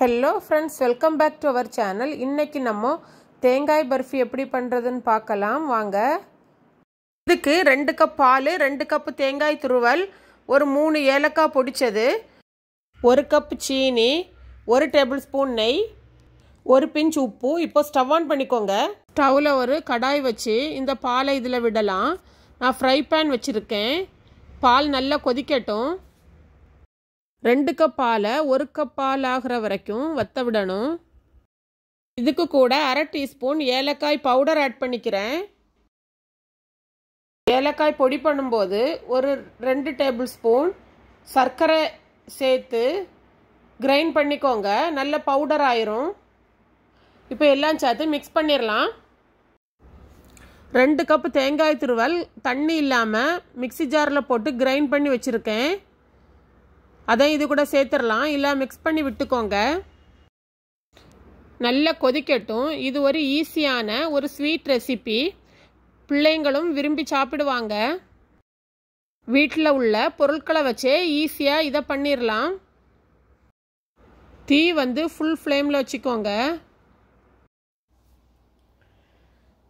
hello friends welcome back to our channel இன்றைக்கி நம்ம தேங்காய் பர்ஃபி எப்படி பண்ணுறதுன்னு பார்க்கலாம் வாங்க இதுக்கு ரெண்டு கப் பால் ரெண்டு கப்பு தேங்காய் துருவல் ஒரு மூணு ஏலக்காய் பொடித்தது ஒரு கப் சீனி ஒரு டேபிள் ஸ்பூன் நெய் ஒரு பிஞ்ச் உப்பு இப்போ ஸ்டவ் ஆன் பண்ணிக்கோங்க ஸ்டவ்வில் ஒரு கடாய் வச்சு இந்த பாலை இதில் விடலாம் நான் ஃப்ரை பேன் வச்சுருக்கேன் பால் நல்லா கொதிக்கட்டும் ரெண்டு கப் பாலை ஒரு கப் பால் ஆகிற வரைக்கும் வத்த விடணும் இதுக்கு கூட அரை டீஸ்பூன் ஏலக்காய் பவுடர் ஆட் பண்ணிக்கிறேன் ஏலக்காய் பொடி பண்ணும்போது ஒரு ரெண்டு டேபிள் ஸ்பூன் சர்க்கரை சேர்த்து கிரைண்ட் பண்ணிக்கோங்க நல்ல பவுடர் ஆயிரும் இப்போ எல்லாம் சேர்த்து மிக்ஸ் பண்ணிடலாம் ரெண்டு கப்பு தேங்காய் துருவல் தண்ணி இல்லாமல் மிக்சி ஜாரில் போட்டு கிரைண்ட் பண்ணி வச்சுருக்கேன் அதான் இது கூட சேர்த்துடலாம் இல்லை மிக்ஸ் பண்ணி விட்டுக்கோங்க நல்லா கொதிக்கட்டும் இது ஒரு ஈஸியான ஒரு ஸ்வீட் ரெசிபி பிள்ளைங்களும் விரும்பி சாப்பிடுவாங்க வீட்டில் உள்ள பொருட்களை வச்சே ஈஸியாக இதை பண்ணிடலாம் தீ வந்து ஃபுல் ஃப்ளேமில் வச்சுக்கோங்க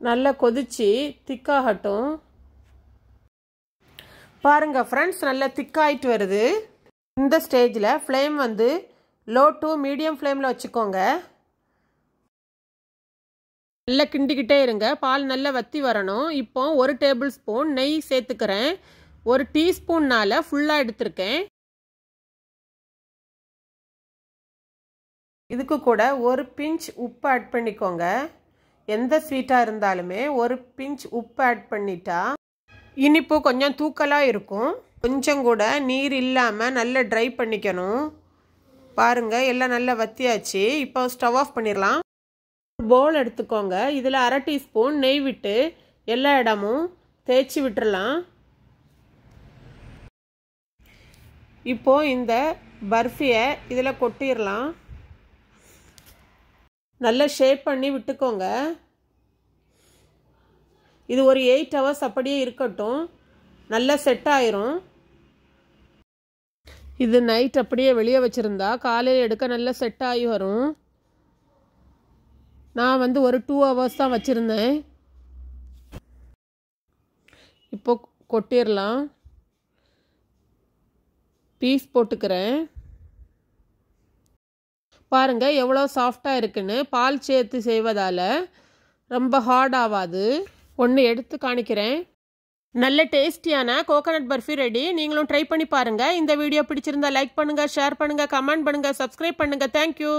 நல்லா கொதிச்சு திக்காகட்டும் பாருங்கள் ஃப்ரெண்ட்ஸ் நல்லா திக்காயிட்டு வருது இந்த ஸ்டேஜில் ஃப்ளேம் வந்து லோ டு மீடியம் ஃப்ளேமில் வச்சுக்கோங்க நல்லா கிண்டிக்கிட்டே இருங்க பால் நல்லா வற்றி வரணும் இப்போ ஒரு டேபிள் ஸ்பூன் நெய் சேர்த்துக்கிறேன் ஒரு டீஸ்பூன்னால் ஃபுல்லாக எடுத்திருக்கேன் இதுக்கு கூட ஒரு பிஞ்ச் உப்பு ஆட் பண்ணிக்கோங்க எந்த ஸ்வீட்டாக இருந்தாலுமே ஒரு பிஞ்ச் உப்பு ஆட் பண்ணிட்டா இனிப்பு கொஞ்சம் தூக்கலாக இருக்கும் கொஞ்சம் கூட நீர் இல்லாமல் நல்லா ட்ரை பண்ணிக்கணும் பாருங்கள் எல்லாம் நல்லா வத்தியாச்சு இப்போ ஸ்டவ் ஆஃப் பண்ணிடலாம் போல் எடுத்துக்கோங்க இதில் அரை டீஸ்பூன் நெய் விட்டு எல்லா இடமும் தேய்ச்சி விட்டுடலாம் இப்போது இந்த பர்ஃபியை இதில் கொட்டிடலாம் நல்லா ஷேப் பண்ணி விட்டுக்கோங்க இது ஒரு எயிட் ஹவர்ஸ் அப்படியே இருக்கட்டும் நல்லா செட் ஆயிரும் இது நைட் அப்படியே வெளியே வச்சுருந்தா காலையில் எடுக்க நல்லா செட் ஆகி வரும் நான் வந்து ஒரு டூ ஹவர்ஸ் தான் வச்சுருந்தேன் இப்போ கொட்டிடலாம் பீஸ் போட்டுக்கிறேன் பாருங்கள் எவ்வளோ சாஃப்டாக இருக்குன்னு பால் சேர்த்து செய்வதால் ரொம்ப ஹார்ட் ஆகாது ஒன்று எடுத்து காணிக்கிறேன் நல்ல டேஸ்டியான கோகனட் பர்ஃபி ரெடி நீங்களும் ட்ரை பண்ணி பாருங்க இந்த வீடியோ பிடிச்சிருந்தா லைக் பண்ணுங்கள் ஷேர் பண்ணுங்கள் கமெண்ட் பண்ணுங்கள் சப்ஸ்கிரைப் பண்ணுங்கள் தேங்க்யூ